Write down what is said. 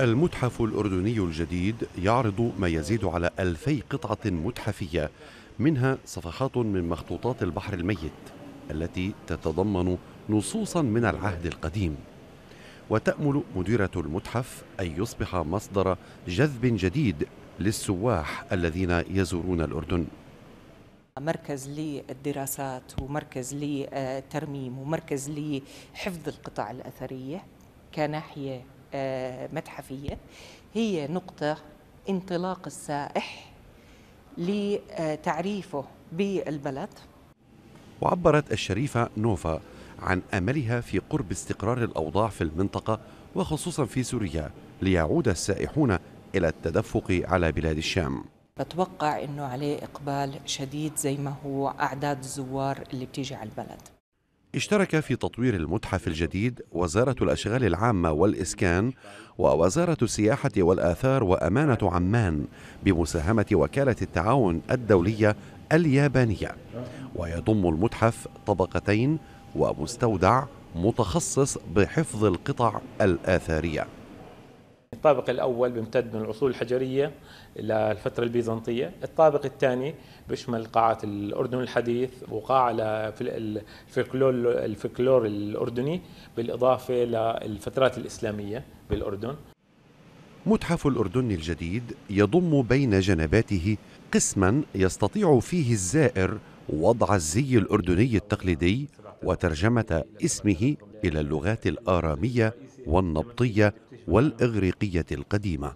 المتحف الأردني الجديد يعرض ما يزيد على ألفي قطعة متحفية منها صفحات من مخطوطات البحر الميت التي تتضمن نصوصا من العهد القديم وتأمل مديرة المتحف أن يصبح مصدر جذب جديد للسواح الذين يزورون الأردن مركز للدراسات ومركز للترميم ومركز لحفظ القطع الأثرية كناحية آه، متحفية هي نقطة انطلاق السائح لتعريفه بالبلد وعبرت الشريفة نوفا عن أملها في قرب استقرار الأوضاع في المنطقة وخصوصا في سوريا ليعود السائحون إلى التدفق على بلاد الشام بتوقع انه عليه اقبال شديد زي ما هو اعداد الزوار اللي بتيجي على البلد اشترك في تطوير المتحف الجديد وزارة الأشغال العامة والإسكان ووزارة السياحة والآثار وأمانة عمان بمساهمة وكالة التعاون الدولية اليابانية ويضم المتحف طبقتين ومستودع متخصص بحفظ القطع الآثارية الطابق الأول بيمتد من العصور الحجرية إلى الفترة البيزنطية الطابق الثاني بيشمل قاعات الأردن الحديث وقاعة الفلكلور, الفلكلور الأردني بالإضافة للفترات الإسلامية بالأردن متحف الأردن الجديد يضم بين جنباته قسما يستطيع فيه الزائر وضع الزي الأردني التقليدي وترجمة اسمه إلى اللغات الآرامية والنبطية والإغريقية القديمة